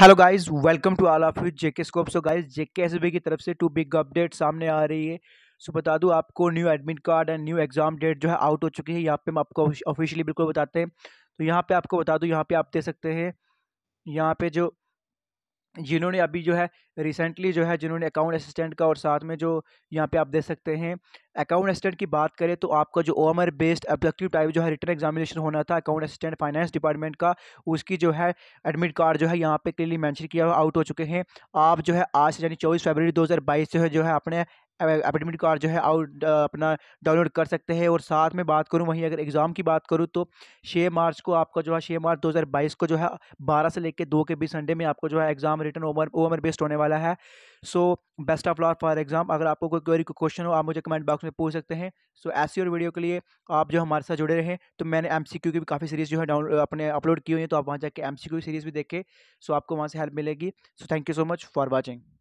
hello guys welcome to all of you JK scope so guys JK S की तरफ से to big update सामने आ रही है सो so, बता दूं आपको new admit card and new exam date जो है आउट हो चुकी है यहाँ पे हम आपको ऑफिशियली बिल्कुल बताते हैं तो यहाँ पे आपको बता दूं यहाँ पे आप दे सकते हैं यहाँ पे जो जिन्होंने अभी जो है रिसेंटली जो है जिन्होंने अकाउंट असिस्टेंट का और साथ में जो यहाँ पे आप देख सकते हैं अकाउंट असिस्टेंट की बात करें तो आपका जो ओ बेस्ड ऑब्जेक्टिव टाइप जो है रिटर्न एग्जामिनेशन होना था अकाउंट असिस्टेंट फाइनेंस डिपार्टमेंट का उसकी जो है एडमिट कार्ड जो है यहाँ पे क्लियरली मैंशन किया हुआ आउट हो चुके हैं आप जो है आज यानी चौबीस फरवरी 2022 से जो है अपने एडमिट कार्ड जो है आउट अपना डाउनलोड कर सकते हैं और साथ में बात करूँ वहीं अगर एग्ज़ाम की बात करूँ तो छः मार्च को आपका जो है छः मार्च 2022 को जो है बारह से लेकर दो के बीच संडे में आपको जो है exam written over over based होने वाला है so best of luck for exam अगर आपको कोई क्वेरी कोई क्वेश्चन हो आप मुझे कमेंट बॉक्स में पूछ सकते हैं सो so, ऐसी और वीडियो के लिए आप जो हमारे साथ जुड़े रहें तो मैंने एम की भी काफ़ी सीरीज़ जो है डाउन अपने अपलोड की हुई है तो आप वहाँ जाकर एम की सीरीज़ भी देखें सो आपको वहाँ से हेल्प मिलेगी so thank you so much for watching